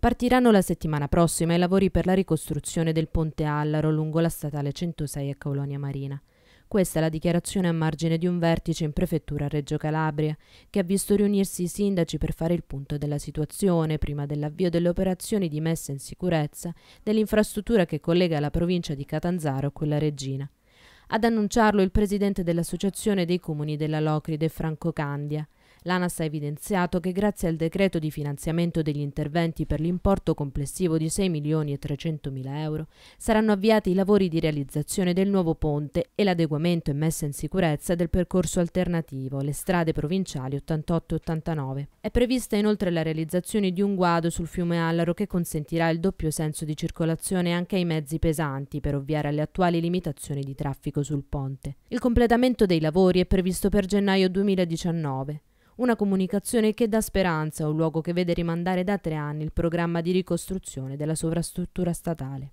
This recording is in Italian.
Partiranno la settimana prossima i lavori per la ricostruzione del ponte Allaro lungo la statale 106 a Colonia Marina. Questa è la dichiarazione a margine di un vertice in prefettura Reggio Calabria, che ha visto riunirsi i sindaci per fare il punto della situazione prima dell'avvio delle operazioni di messa in sicurezza dell'infrastruttura che collega la provincia di Catanzaro a quella regina. Ad annunciarlo il presidente dell'Associazione dei Comuni della Locride, Franco Candia. L'ANAS ha evidenziato che grazie al decreto di finanziamento degli interventi per l'importo complessivo di 6 milioni e 300 mila euro saranno avviati i lavori di realizzazione del nuovo ponte e l'adeguamento e messa in sicurezza del percorso alternativo, le strade provinciali 88 e 89. È prevista inoltre la realizzazione di un guado sul fiume Allaro che consentirà il doppio senso di circolazione anche ai mezzi pesanti per ovviare alle attuali limitazioni di traffico sul ponte. Il completamento dei lavori è previsto per gennaio 2019. Una comunicazione che dà speranza a un luogo che vede rimandare da tre anni il programma di ricostruzione della sovrastruttura statale.